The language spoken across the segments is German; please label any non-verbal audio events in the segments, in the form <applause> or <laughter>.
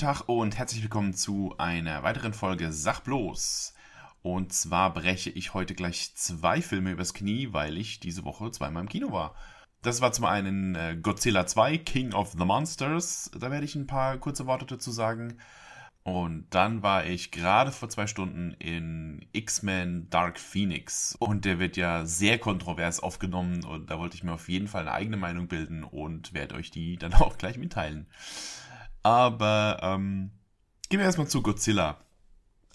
Guten Tag und herzlich willkommen zu einer weiteren Folge Sach Und zwar breche ich heute gleich zwei Filme übers Knie, weil ich diese Woche zweimal im Kino war. Das war zum einen äh, Godzilla 2, King of the Monsters. Da werde ich ein paar kurze Worte dazu sagen. Und dann war ich gerade vor zwei Stunden in X-Men Dark Phoenix. Und der wird ja sehr kontrovers aufgenommen. Und da wollte ich mir auf jeden Fall eine eigene Meinung bilden und werde euch die dann <laughs> auch gleich mitteilen. Aber ähm, gehen wir erstmal zu Godzilla.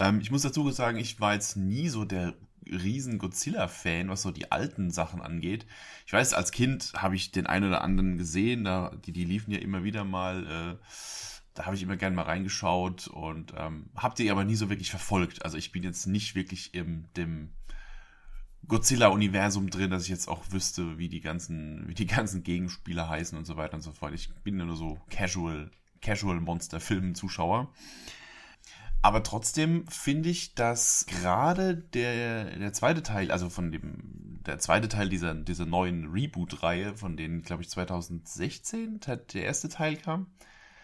Ähm, ich muss dazu sagen, ich war jetzt nie so der riesen Godzilla-Fan, was so die alten Sachen angeht. Ich weiß, als Kind habe ich den einen oder anderen gesehen, da, die, die liefen ja immer wieder mal. Äh, da habe ich immer gerne mal reingeschaut und ähm, habe die aber nie so wirklich verfolgt. Also ich bin jetzt nicht wirklich im dem Godzilla-Universum drin, dass ich jetzt auch wüsste, wie die ganzen, wie die ganzen Gegenspieler heißen und so weiter und so fort. Ich bin nur so casual Casual-Monster-Filmen-Zuschauer. Aber trotzdem finde ich, dass gerade der, der zweite Teil, also von dem, der zweite Teil dieser, dieser neuen Reboot-Reihe, von denen, glaube ich, 2016 der erste Teil kam,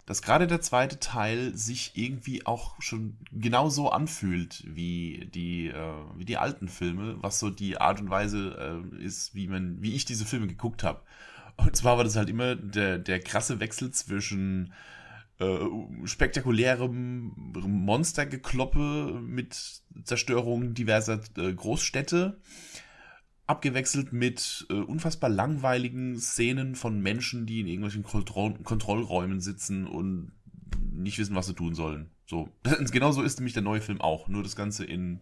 dass gerade der zweite Teil sich irgendwie auch schon genauso anfühlt wie die, äh, wie die alten Filme, was so die Art und Weise äh, ist, wie, man, wie ich diese Filme geguckt habe. Und zwar war das halt immer der, der krasse Wechsel zwischen äh, spektakulärem Monstergekloppe mit Zerstörung diverser äh, Großstädte, abgewechselt mit äh, unfassbar langweiligen Szenen von Menschen, die in irgendwelchen Kontroll Kontrollräumen sitzen und nicht wissen, was sie tun sollen. So, das, <laughs> genau ist nämlich der neue Film auch, nur das Ganze in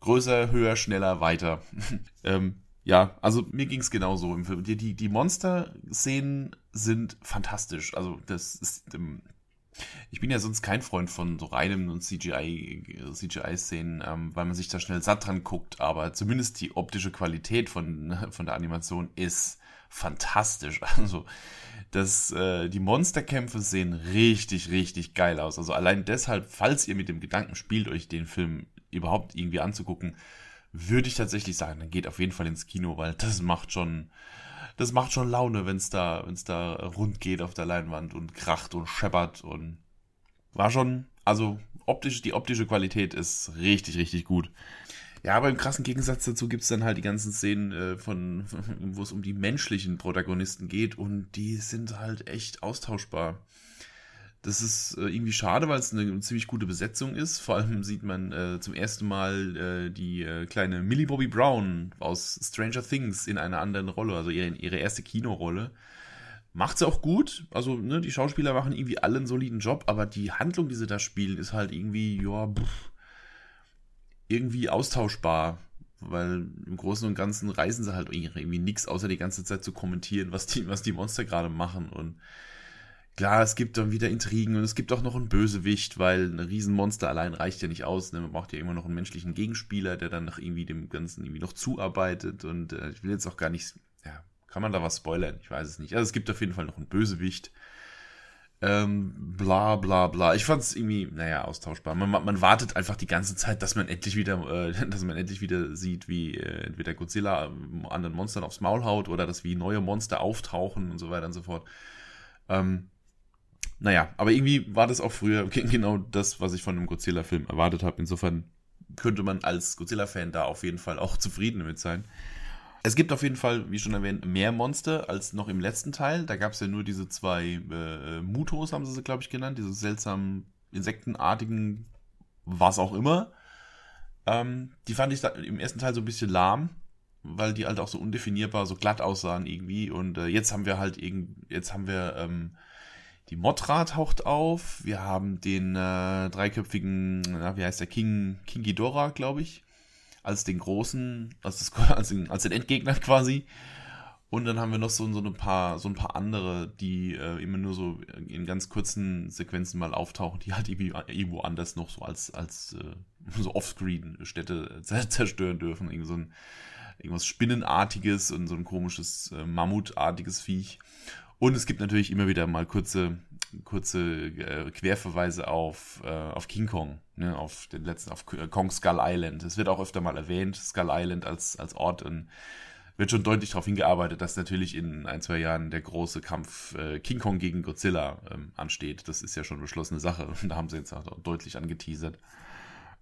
größer, höher, schneller, weiter. <laughs> ähm, ja, also mir ging es genauso im Film. Die, die, die Monster-Szenen sind fantastisch. Also das ist, ähm, ich bin ja sonst kein Freund von so reinem und CGI, CGI-Szenen, ähm, weil man sich da schnell satt dran guckt, aber zumindest die optische Qualität von, <laughs> von der Animation ist fantastisch. <laughs> Also das, äh, die Monsterkämpfe sehen richtig, richtig geil aus. Also allein deshalb, falls ihr mit dem Gedanken spielt, euch den Film überhaupt irgendwie anzugucken, würde ich tatsächlich sagen, dann geht auf jeden Fall ins Kino, weil das macht schon, das macht schon Laune, wenn es da, wenn's da rund geht auf der Leinwand und kracht und scheppert und war schon, also optisch, die optische Qualität ist richtig, richtig gut. Ja, aber im krassen Gegensatz dazu gibt es dann halt die ganzen Szenen äh, von, von <laughs> wo es um die menschlichen Protagonisten geht und die sind halt echt austauschbar. Das ist äh, irgendwie schade, weil es eine ziemlich gute Besetzung ist. Vor allem <laughs> sieht man äh, zum ersten Mal äh, die äh, kleine Millie Bobby Brown aus Stranger Things in einer anderen Rolle, also ihre, ihre erste Kinorolle. Macht sie auch gut. Also, ne, die Schauspieler machen irgendwie alle einen soliden Job, aber die Handlung, die sie da spielen, ist halt irgendwie, ja, irgendwie austauschbar. Weil im Großen und Ganzen reißen sie halt irgendwie nichts, außer die ganze Zeit zu kommentieren, was die, was die Monster gerade machen und Klar, es gibt dann wieder Intrigen und es gibt auch noch einen Bösewicht, weil ein Riesenmonster allein reicht ja nicht aus. Ne? Man braucht ja immer noch einen menschlichen Gegenspieler, der dann nach irgendwie dem Ganzen irgendwie noch zuarbeitet. Und äh, ich will jetzt auch gar nicht, ja, kann man da was spoilern? Ich weiß es nicht. Also es gibt auf jeden Fall noch einen Bösewicht. Ähm, bla bla bla. Ich fand es irgendwie, naja, austauschbar. Man, man, wartet einfach die ganze Zeit, dass man endlich wieder, äh, <laughs> dass man endlich wieder sieht, wie äh, entweder Godzilla ähm, anderen Monstern aufs Maul haut oder dass wie neue Monster auftauchen und so weiter und so fort. Ähm, naja, aber irgendwie war das auch früher <laughs> genau das, was ich von einem Godzilla-Film erwartet habe. Insofern könnte man als Godzilla-Fan da auf jeden Fall auch <laughs> zufrieden damit sein. Es gibt auf jeden Fall, wie schon erwähnt, mehr Monster als noch im letzten Teil. Da gab es ja nur diese zwei äh, Mutos, haben sie sie, glaube ich, genannt. Diese seltsamen, insektenartigen, was auch immer. Ähm, die fand ich im ersten Teil so ein bisschen lahm, weil die halt auch so undefinierbar, so glatt aussahen irgendwie. Und äh, jetzt haben wir halt irgendwie, jetzt haben wir ähm, die Motra taucht auf. Wir haben den äh, dreiköpfigen, na, wie heißt der, King, King Ghidorah, glaube ich. Als den großen, als, das, <laughs> als, den, als den Endgegner quasi. Und dann haben wir noch so, so, ein, paar, so ein paar andere, die äh, immer nur so in ganz kurzen Sequenzen mal auftauchen, die halt äh, irgendwo anders noch so als, als äh, so Offscreen-Städte <laughs> zerstören dürfen. Irgend so ein, irgendwas Spinnenartiges und so ein komisches äh, Mammutartiges Viech. Und es gibt natürlich immer wieder mal kurze, kurze äh, Querverweise auf, äh, auf King Kong, ne? auf den letzten, auf äh, Kong Skull Island. Es wird auch öfter mal erwähnt, Skull Island als, als Ort. Und wird schon deutlich darauf hingearbeitet, dass natürlich in ein, zwei Jahren der große Kampf äh, King Kong gegen Godzilla ähm, ansteht. Das ist ja schon beschlossene Sache. <laughs> da haben sie jetzt auch deutlich angeteasert.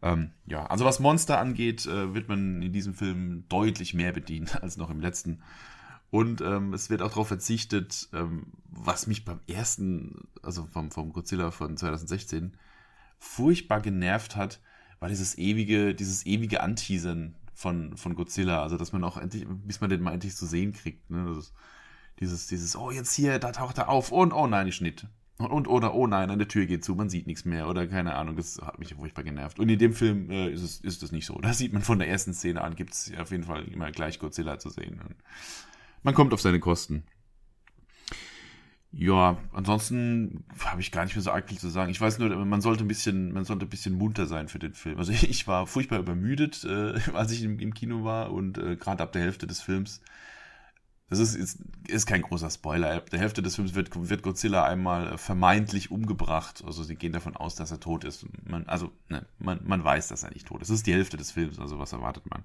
Ähm, ja, also was Monster angeht, äh, wird man in diesem Film deutlich mehr bedient <laughs> als noch im letzten. Und ähm, es wird auch darauf verzichtet, ähm, was mich beim ersten, also vom, vom Godzilla von 2016, furchtbar genervt hat, war dieses ewige, dieses ewige Anteasern von, von Godzilla. Also, dass man auch endlich, bis man den mal endlich zu sehen kriegt. Ne? Ist, dieses, dieses, oh, jetzt hier, da taucht er auf und oh nein, ich schnitt. Und, und oder oh nein, eine Tür geht zu, man sieht nichts mehr oder keine Ahnung, das hat mich furchtbar genervt. Und in dem Film äh, ist, es, ist das nicht so. Da sieht man von der ersten Szene an, gibt es auf jeden Fall immer gleich Godzilla zu sehen. Und man kommt auf seine Kosten. Ja, ansonsten habe ich gar nicht mehr so arg viel zu sagen. Ich weiß nur, man sollte ein bisschen, man sollte ein bisschen munter sein für den Film. Also <laughs> ich war furchtbar übermüdet, äh, als ich im, im, Kino war und äh, gerade ab der Hälfte des Films. Das ist, ist, ist kein großer Spoiler. Ab der Hälfte des Films wird, wird Godzilla einmal äh, vermeintlich umgebracht. Also sie gehen davon aus, dass er tot ist. Man, also ne, man, man weiß, dass er nicht tot ist. Das ist die Hälfte des Films, also was erwartet man?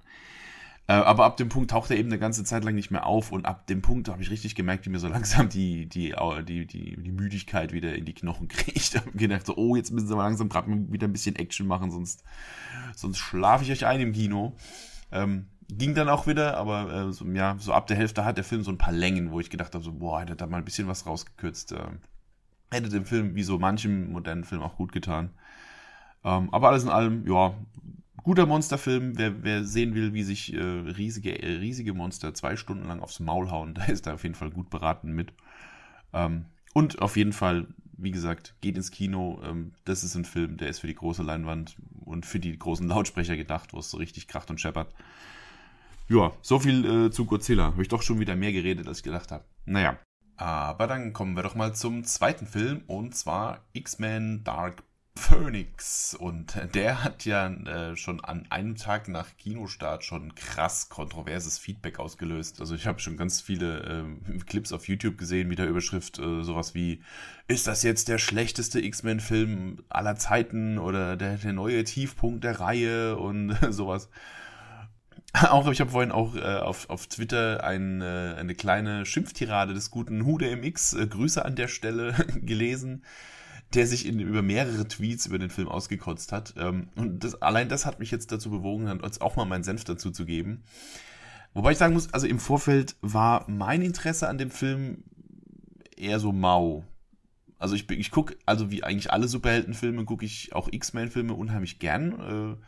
Äh, aber ab dem Punkt taucht er eben eine ganze Zeit lang nicht mehr auf und ab dem Punkt habe ich richtig gemerkt, wie mir so <laughs> langsam die, die, die, die, die Müdigkeit wieder in die Knochen kriegt. <laughs> Ich habe gedacht, so, oh, jetzt müssen sie mal langsam gerade wieder ein bisschen Action machen, sonst, sonst schlafe ich euch ein im Kino. Ähm, ging dann auch wieder, aber äh, so, ja, so ab der Hälfte hat der Film so ein paar Längen, wo ich gedacht habe, so, boah, hätte da mal ein bisschen was rausgekürzt. Äh, hätte dem Film, wie so manchem modernen Film, auch gut getan. Ähm, aber alles in allem, ja, guter Monsterfilm. Wer, wer sehen will, wie sich äh, riesige, äh, riesige Monster zwei Stunden lang aufs Maul hauen, <laughs> da ist er auf jeden Fall gut beraten mit. Ähm, und auf jeden Fall, wie gesagt, geht ins Kino. Ähm, das ist ein Film, der ist für die große Leinwand und für die großen Lautsprecher gedacht, wo es so richtig kracht und scheppert. Ja, so viel äh, zu Godzilla. Habe ich doch schon wieder mehr geredet, als ich gedacht habe. Naja. Aber dann kommen wir doch mal zum zweiten Film und zwar X-Men Dark Phoenix und der hat ja äh, schon an einem Tag nach Kinostart schon krass kontroverses Feedback ausgelöst. Also ich habe schon ganz viele äh, Clips auf YouTube gesehen mit der Überschrift äh, sowas wie ist das jetzt der schlechteste X-Men-Film aller Zeiten oder der, der neue Tiefpunkt der Reihe und <laughs> sowas. Auch ich habe vorhin auch äh, auf, auf Twitter ein, äh, eine kleine Schimpftirade des guten Hude MX äh, Grüße an der Stelle <laughs> gelesen der sich in, über mehrere Tweets über den Film ausgekotzt hat. Ähm, und das, allein das hat mich jetzt dazu bewogen, uns auch mal meinen Senf dazu zu geben. Wobei ich sagen muss, also im Vorfeld war mein Interesse an dem Film eher so mau. Also ich, ich gucke, also wie eigentlich alle Superheldenfilme, gucke ich auch X-Men-Filme unheimlich gern. Äh,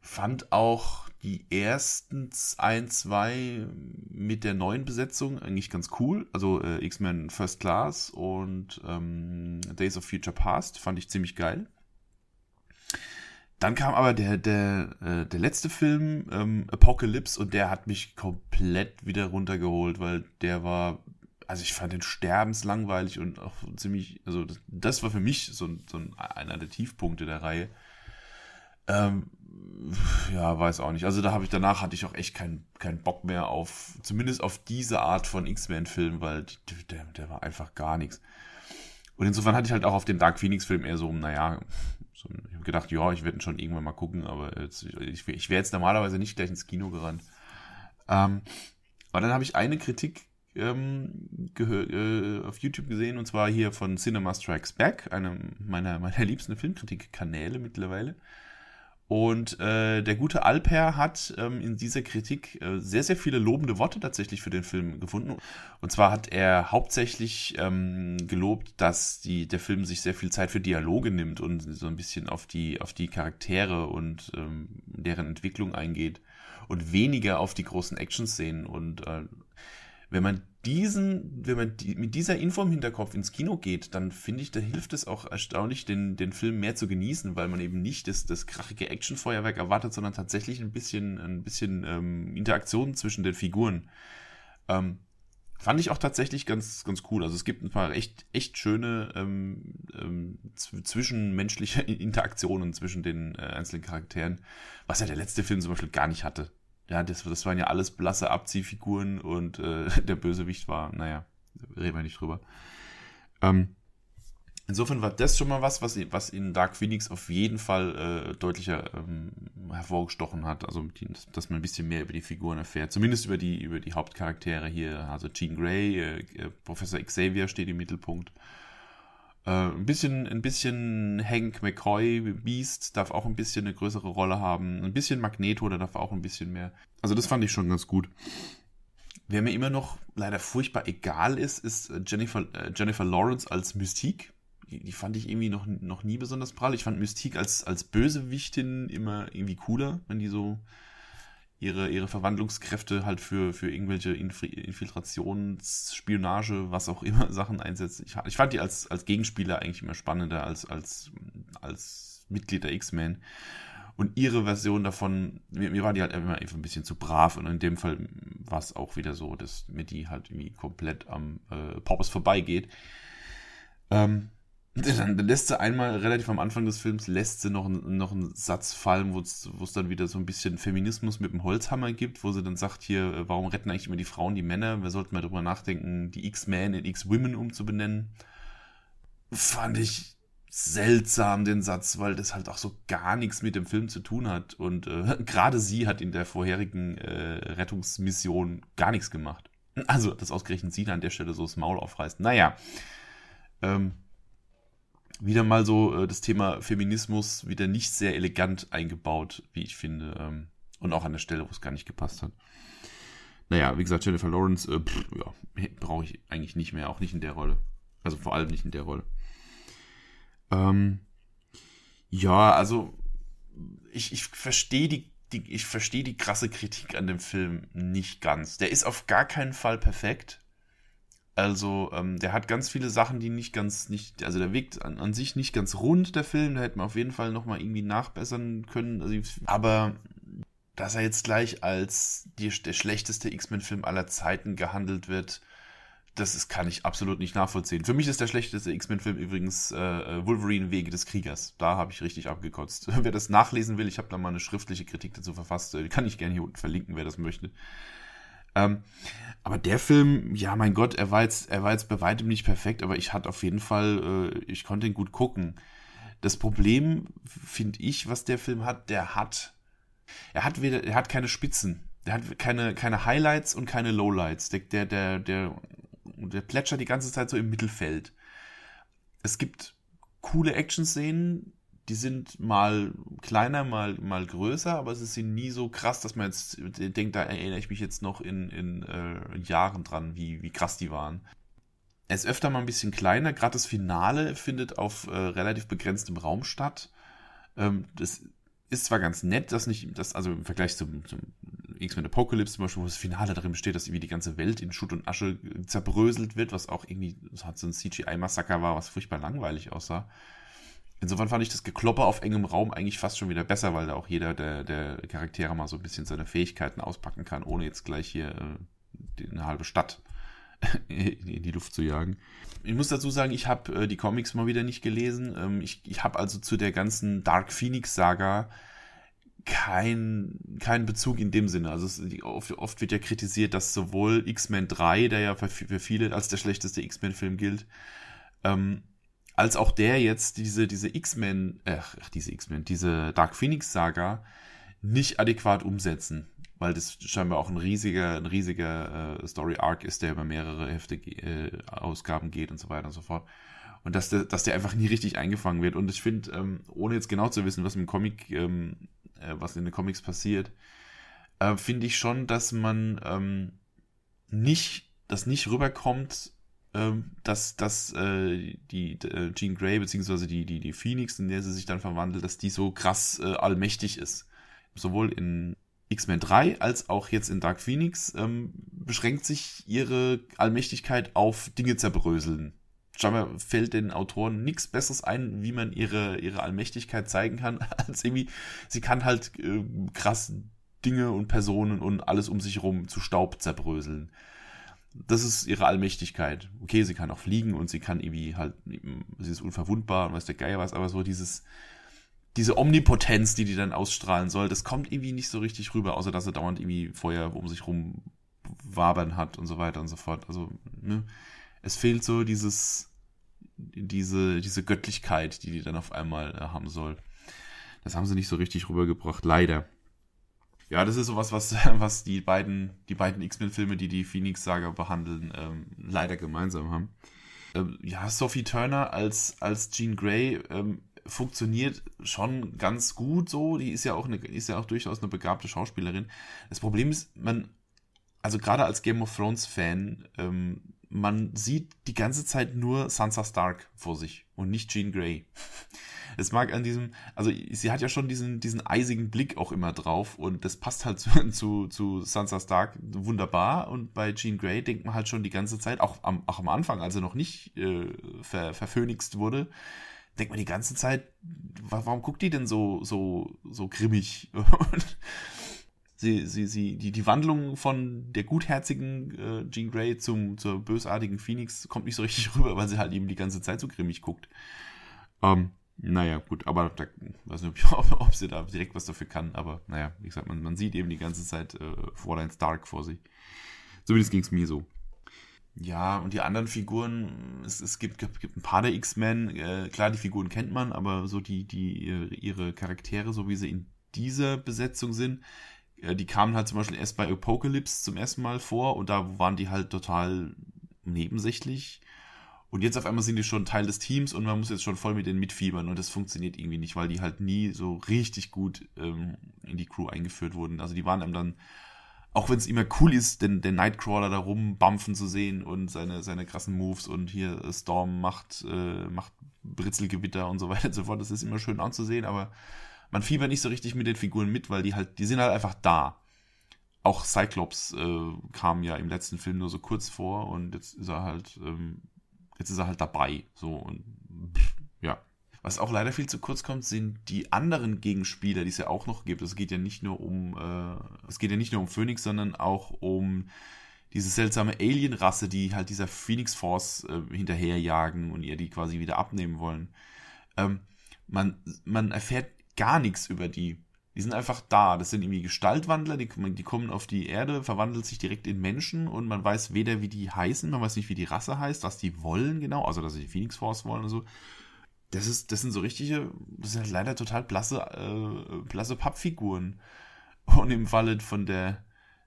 fand auch die ersten ein, zwei mit der neuen Besetzung eigentlich ganz cool. Also äh, X-Men First Class und ähm, Days of Future Past fand ich ziemlich geil. Dann kam aber der, der, äh, der letzte Film, ähm, Apocalypse, und der hat mich komplett wieder runtergeholt, weil der war, also ich fand den sterbenslangweilig und auch ziemlich, also das, das war für mich so, so einer der Tiefpunkte der Reihe. Ähm, ja, weiß auch nicht. Also da habe ich danach hatte ich auch echt keinen keinen Bock mehr auf, zumindest auf diese Art von X-Men-Film, weil die, der, der war einfach gar nichts. Und insofern hatte ich halt auch auf den Dark Phoenix-Film eher so, naja, so, ich habe gedacht, ja, ich werde ihn schon irgendwann mal gucken, aber jetzt, ich, ich wäre jetzt normalerweise nicht gleich ins Kino gerannt. Ähm, aber dann habe ich eine Kritik ähm, gehört, äh, auf YouTube gesehen und zwar hier von Cinema Strikes Back, einem meiner, meiner liebsten Filmkritik-Kanäle mittlerweile. Und äh, der gute Alper hat ähm, in dieser Kritik äh, sehr, sehr viele lobende Worte tatsächlich für den Film gefunden. Und zwar hat er hauptsächlich ähm, gelobt, dass die, der Film sich sehr viel Zeit für Dialoge nimmt und so ein bisschen auf die, auf die Charaktere und ähm, deren Entwicklung eingeht und weniger auf die großen Action-Szenen. Und äh, wenn man diesen, wenn man die, mit dieser Info im Hinterkopf ins Kino geht, dann finde ich, da hilft es auch erstaunlich, den, den Film mehr zu genießen, weil man eben nicht das, das krachige Actionfeuerwerk erwartet, sondern tatsächlich ein bisschen, ein bisschen ähm, Interaktion zwischen den Figuren. Ähm, fand ich auch tatsächlich ganz, ganz cool. Also es gibt ein paar echt, echt schöne ähm, ähm, zwischenmenschliche <laughs> Interaktionen zwischen den äh, einzelnen Charakteren, was ja der letzte Film zum Beispiel gar nicht hatte ja, das, das waren ja alles blasse Abziehfiguren und äh, <laughs> der Bösewicht war, naja, reden wir nicht drüber. Ähm, insofern war das schon mal was, was, was in Dark Phoenix auf jeden Fall äh, deutlicher ähm, hervorgestochen hat. Also, dass man ein bisschen mehr über die Figuren erfährt. Zumindest über die, über die Hauptcharaktere hier. Also, Jean Grey, äh, Professor Xavier steht im Mittelpunkt. Äh, ein bisschen, ein bisschen Hank McCoy, Beast darf auch ein bisschen eine größere Rolle haben. Ein bisschen Magneto, der darf auch ein bisschen mehr. Also das fand ich schon ganz gut. Wer mir immer noch leider furchtbar egal ist, ist äh, Jennifer, äh, Jennifer Lawrence als Mystique. Die, die, fand ich irgendwie noch, noch nie besonders prall. Ich fand Mystique als, als Bösewichtin immer irgendwie cooler, wenn die so ihre, ihre Verwandlungskräfte halt für, für irgendwelche Inf Infiltrationsspionage, was auch immer, <laughs> Sachen einsetzen. Ich, ich, fand die als, als Gegenspieler eigentlich immer spannender als, als, als Mitglied der X-Men. Und ihre Version davon, mir, mir war die halt immer einfach ein bisschen zu brav. Und in dem Fall war es auch wieder so, dass mir die halt irgendwie komplett am äh, Poppers vorbeigeht. Ähm, dann lässt sie einmal relativ am Anfang des Films lässt sie noch, noch einen Satz fallen, wo es dann wieder so ein bisschen Feminismus mit dem Holzhammer gibt, wo sie dann sagt hier, äh, warum retten eigentlich immer die Frauen die Männer? Wir sollten mal drüber nachdenken, die X-Men in X-Women umzubenennen. Fand ich seltsam den Satz, weil das halt auch so gar nichts mit dem Film zu tun hat und äh, <laughs> gerade sie hat in der vorherigen äh, Rettungsmission gar nichts gemacht. Also, dass ausgerechnet sie da an der Stelle so das Maul aufreißt. Naja, ähm, wieder mal so äh, das Thema Feminismus wieder nicht sehr elegant eingebaut, wie ich finde. Ähm, und auch an der Stelle, wo es gar nicht gepasst hat. Naja, wie gesagt, Jennifer Lawrence, äh, ja, brauche ich eigentlich nicht mehr, auch nicht in der Rolle. Also vor allem nicht in der Rolle. Ähm, ja, also ich, ich verstehe die, die, ich verstehe die krasse Kritik an dem Film nicht ganz. Der ist auf gar keinen Fall perfekt. Also, ähm, der hat ganz viele Sachen, die nicht ganz, nicht, also der Weg an, an sich nicht ganz rund, der Film. Da hätte man auf jeden Fall nochmal irgendwie nachbessern können. Also, aber dass er jetzt gleich als die, der schlechteste X-Men-Film aller Zeiten gehandelt wird, das ist, kann ich absolut nicht nachvollziehen. Für mich ist der schlechteste X-Men-Film übrigens äh, äh Wolverine Wege des Kriegers. Da habe ich richtig abgekotzt. <laughs> Wer das nachlesen will, ich habe da mal eine schriftliche Kritik dazu verfasst. Äh, kann ich gerne hier unten verlinken, wer das möchte. Ähm, aber der Film, ja, mein Gott, er war jetzt, er war jetzt bei weitem nicht perfekt, aber ich hatte auf jeden Fall, äh, ich konnte ihn gut gucken. Das Problem, finde ich, was der Film hat, der hat, er hat weder, er hat keine Spitzen. Der hat keine, keine Highlights und keine Lowlights. Der, der, der, der, der plätschert die ganze Zeit so im Mittelfeld. Es gibt coole Action-Szenen, die sind mal kleiner, mal, mal größer, aber es sind nie so krass, dass man jetzt denkt, da erinnere ich mich jetzt noch in, in äh, Jahren dran, wie, wie krass die waren. Er ist öfter mal ein bisschen kleiner, gerade das Finale findet auf äh, relativ begrenztem Raum statt. Ähm, das ist zwar ganz nett, dass nicht, dass, also im Vergleich zum, zum X-Men Apocalypse zum Beispiel, wo das Finale darin besteht, dass irgendwie die ganze Welt in Schutt und Asche zerbröselt wird, was auch irgendwie so ein CGI-Massaker war, was furchtbar langweilig aussah. Insofern fand ich das Geklopper auf engem Raum eigentlich fast schon wieder besser, weil da auch jeder der, der Charaktere mal so ein bisschen seine Fähigkeiten auspacken kann, ohne jetzt gleich hier äh, eine halbe Stadt <laughs> in die Luft zu jagen. Ich muss dazu sagen, ich habe äh, die Comics mal wieder nicht gelesen. Ähm, ich ich habe also zu der ganzen Dark Phoenix-Saga keinen kein Bezug in dem Sinne. Also es, oft, oft, wird ja kritisiert, dass sowohl X-Men 3, der ja für, für viele als der schlechteste X-Men-Film gilt, ähm, als auch der jetzt diese, diese X-Men, äh, ach, diese X-Men, diese Dark Phoenix-Saga nicht adäquat umsetzen. Weil das scheinbar auch ein riesiger, ein riesiger äh, Story-Arc ist, der über mehrere Hefte, äh, Ausgaben geht und so weiter und so fort. Und dass der, dass der einfach nie richtig eingefangen wird. Und ich finde, ähm, ohne jetzt genau zu wissen, was im Comic, ähm, äh, was in den Comics passiert, äh, finde ich schon, dass man ähm, nicht, das nicht rüberkommt, ähm, dass, dass äh, die äh, Jean Grey, beziehungsweise die, die, die Phoenix, in der sie sich dann verwandelt, dass die so krass äh, allmächtig ist. Sowohl in X-Men 3 als auch jetzt in Dark Phoenix ähm, beschränkt sich ihre Allmächtigkeit auf Dinge zerbröseln. Scheinbar fällt den Autoren nichts Besseres ein, wie man ihre, ihre Allmächtigkeit zeigen kann, <laughs> als irgendwie, sie kann halt äh, krass Dinge und Personen und alles um sich herum zu Staub zerbröseln das ist ihre Allmächtigkeit. Okay, sie kann auch fliegen und sie kann irgendwie halt, sie ist unverwundbar und weiß der Geier was, aber so dieses, diese Omnipotenz, die die dann ausstrahlen soll, das kommt irgendwie nicht so richtig rüber, außer dass sie dauernd irgendwie Feuer um sich rum wabern hat und so weiter und so fort. Also, ne? es fehlt so dieses, diese, diese Göttlichkeit, die die dann auf einmal äh, haben soll. Das haben sie nicht so richtig rübergebracht, leider. Ja, das ist sowas, was, <laughs> was die beiden, die beiden X-Men-Filme, die die Phoenix-Saga behandeln, ähm, leider gemeinsam haben. Ähm, ja, Sophie Turner als, als Jean Grey ähm, funktioniert schon ganz gut so. Die ist ja auch eine, ist ja auch durchaus eine begabte Schauspielerin. Das Problem ist, man, also gerade als Game of Thrones-Fan, ähm, man sieht die ganze Zeit nur Sansa Stark vor sich und nicht Jean Grey es mag an diesem, also sie hat ja schon diesen, diesen eisigen Blick auch immer drauf und das passt halt <laughs> zu, zu, zu Sansa Stark wunderbar und bei Jean Grey denkt man halt schon die ganze Zeit, auch am, auch am Anfang, als er noch nicht äh, ver, verphönixt wurde, denkt man die ganze Zeit, warum guckt die denn so, so, so grimmig? <laughs> Und sie, sie, sie, die, die Wandlung von der gutherzigen äh, Jean Grey zum, zur bösartigen Phoenix kommt nicht so richtig <laughs> rüber, weil sie halt eben die ganze Zeit so grimmig guckt. Ähm, naja, gut, aber da weiß nicht, <laughs> ob, ob, sie da direkt was dafür kann, aber naja, wie gesagt, man, man sieht eben die ganze Zeit äh, Fräulein Stark vor sich. Zumindest ging es mir so. Ja, und die anderen Figuren, es, es gibt, gibt ein paar der X-Men, äh, klar, die Figuren kennt man, aber so die, die ihre Charaktere, so wie sie in dieser Besetzung sind, äh, die kamen halt zum Beispiel erst bei Apocalypse zum ersten Mal vor und da waren die halt total nebensächlich und jetzt auf einmal sind die schon Teil des Teams und man muss jetzt schon voll mit denen mitfiebern und das funktioniert irgendwie nicht, weil die halt nie so richtig gut ähm, in die Crew eingeführt wurden. Also die waren einem dann, auch wenn es immer cool ist, den, den Nightcrawler da rumbampfen zu sehen und seine, seine krassen Moves und hier äh, Storm macht, äh, macht Britzelgewitter und so <laughs> weiter und so fort, das ist immer schön anzusehen, aber man fiebert nicht so richtig mit den Figuren mit, weil die halt, die sind halt einfach da auch Cyclops äh, kam ja im letzten Film nur so kurz vor und jetzt ist er halt ähm, jetzt ist er halt dabei. So und ja. Was auch leider viel zu kurz kommt, sind die anderen Gegenspieler, die es ja auch noch gibt. Es geht ja nicht nur um, äh, es geht ja nicht nur um Phoenix, sondern auch um diese seltsame Alien-Rasse, die halt dieser Phoenix Force äh, hinterherjagen und ihr die quasi wieder abnehmen wollen. Ähm, man, man erfährt gar nichts über die. Die sind einfach da. Das sind irgendwie Gestaltwandler, die, die kommen auf die Erde, verwandeln sich direkt in Menschen und man weiß weder, wie die heißen, man weiß nicht, wie die Rasse heißt, was die wollen genau, also dass sie die Phoenix Force wollen und so. Das, ist, das sind so richtige, das sind halt leider total blasse, äh, blasse Pappfiguren. Und im Falle von der,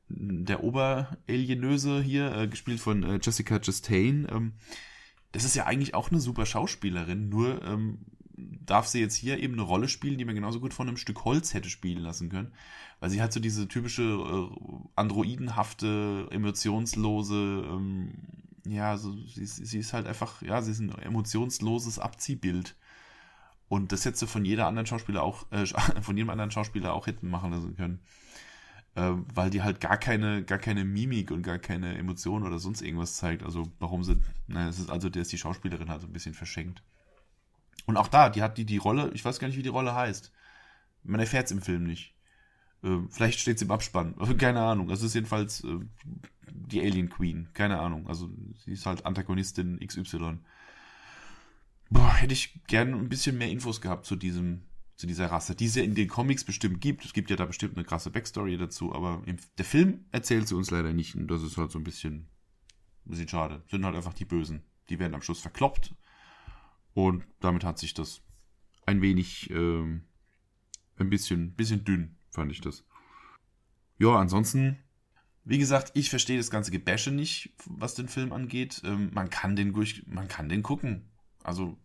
der Ober-Alienöse hier, äh, gespielt von äh, Jessica Chastain, ähm, das ist ja eigentlich auch eine super Schauspielerin, nur ähm, darf sie jetzt hier eben eine Rolle spielen, die man genauso gut von einem Stück Holz hätte spielen lassen können, weil sie halt so diese typische äh, androidenhafte, emotionslose, ähm, ja, so, sie, sie, ist halt einfach, ja, sie ist ein emotionsloses Abziehbild. Und das hätte sie von jeder anderen Schauspieler auch, äh, <laughs> von jedem anderen Schauspieler auch hätten machen lassen können. Äh, weil die halt gar keine, gar keine Mimik und gar keine Emotion oder sonst irgendwas zeigt. Also warum sie, naja, es ist also, der ist die Schauspielerin halt so ein bisschen verschenkt. Und auch da, die hat die, die Rolle, ich weiß gar nicht, wie die Rolle heißt. Man erfährt es im Film nicht. Ähm, vielleicht steht es im Abspann. <laughs> Keine Ahnung. Also es ist jedenfalls äh, die Alien Queen. Keine Ahnung. Also sie ist halt Antagonistin XY. Boah, hätte ich gerne ein bisschen mehr Infos gehabt zu diesem, zu dieser Rasse, die es ja in den Comics bestimmt gibt. Es gibt ja da bestimmt eine krasse Backstory dazu, aber im, der Film erzählt sie uns leider nicht. Und das ist halt so ein bisschen, ein bisschen schade. Sind halt einfach die Bösen. Die werden am Schluss verkloppt und damit hat sich das ein wenig, ähm, ein bisschen, bisschen dünn, fand ich das. Ja, ansonsten, wie gesagt, ich verstehe das ganze Gebäsche nicht, was den Film angeht. Ähm, man kann den durch, man kann den gucken. Also,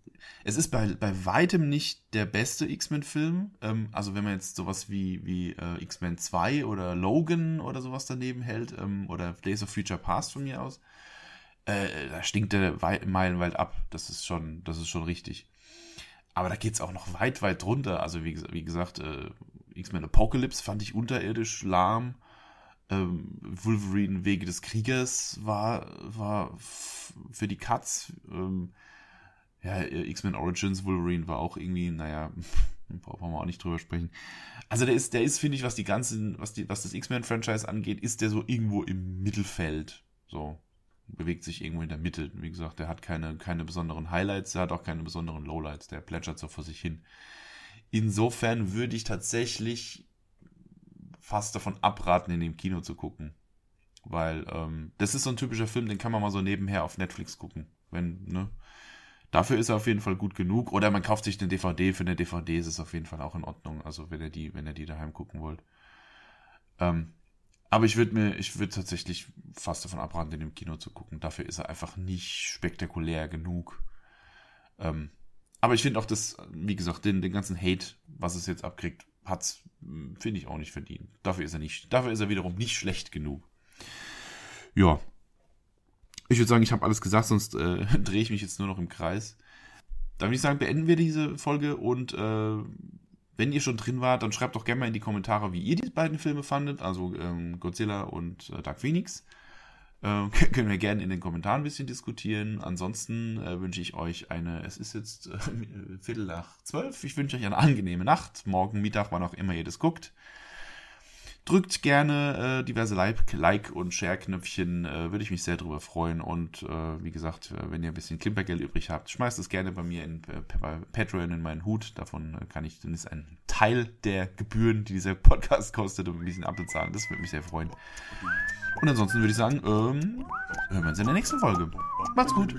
es ist bei, bei weitem nicht der beste X-Men-Film. Ähm, also, wenn man jetzt sowas wie, wie äh, X-Men 2 oder Logan oder sowas daneben hält, ähm, oder Days of Future Past von mir aus, äh, da stinkt der Meilenwald ab. Das ist schon, das ist schon richtig. Aber da geht es auch noch weit, weit drunter. Also wie, wie gesagt, äh, X-Men Apocalypse fand ich unterirdisch, lahm. Ähm, Wolverine Wege des Kriegers war, war für die Cuts. Ähm, ja, äh, X-Men Origins Wolverine war auch irgendwie, naja, <laughs> brauchen wir auch nicht drüber sprechen. Also der ist, der ist, finde ich, was die ganzen, was die, was das X-Men-Franchise angeht, ist der so irgendwo im Mittelfeld. So bewegt sich irgendwo in der Mitte. Wie gesagt, der hat keine, keine besonderen Highlights, der hat auch keine besonderen Lowlights, der plätschert so vor sich hin. Insofern würde ich tatsächlich fast davon abraten, in dem Kino zu gucken. Weil ähm, das ist so ein typischer Film, den kann man mal so nebenher auf Netflix gucken. Wenn, ne? Dafür ist er auf jeden Fall gut genug. Oder man kauft sich eine DVD. Für eine DVD ist es auf jeden Fall auch in Ordnung. Also wenn ihr die, wenn ihr die daheim gucken wollt. Ähm, aber ich würde mir, ich würde tatsächlich fast davon abraten, den im Kino zu gucken. Dafür ist er einfach nicht spektakulär genug. Ähm, aber ich finde auch, dass, wie gesagt, den, den ganzen Hate, was es jetzt abkriegt, hat's, hm, finde ich, auch nicht verdient. Dafür ist er nicht, dafür ist er wiederum nicht schlecht genug. Ja. Ich würde sagen, ich habe alles gesagt, sonst äh, <laughs> drehe ich mich jetzt nur noch im Kreis. Dann würde ich sagen, beenden wir diese Folge und äh, wenn ihr schon drin wart, dann schreibt doch gerne mal in die Kommentare, wie ihr die beiden Filme fandet, also ähm, Godzilla und äh, Dark Phoenix. Ähm, <laughs> können wir gerne in den Kommentaren ein bisschen diskutieren. Ansonsten äh, wünsche ich euch eine, es ist jetzt äh, <laughs> Viertel nach zwölf, ich wünsche euch eine angenehme Nacht, morgen Mittag, wann auch immer ihr das guckt. Drückt gerne äh, diverse like, like und Share-Knöpfchen, äh, würde ich mich sehr drüber freuen. Und äh, wie gesagt, äh, wenn ihr ein bisschen Klimpergeld übrig habt, schmeißt es gerne bei mir in äh, bei Patreon in meinen Hut. Davon äh, kann ich zumindest einen Teil der Gebühren, die dieser Podcast <laughs> kostet, um ein bisschen abbezahlen. Das würde mich sehr freuen. Und ansonsten würde ich sagen, ähm, hören wir uns in der nächsten Folge. Macht's gut.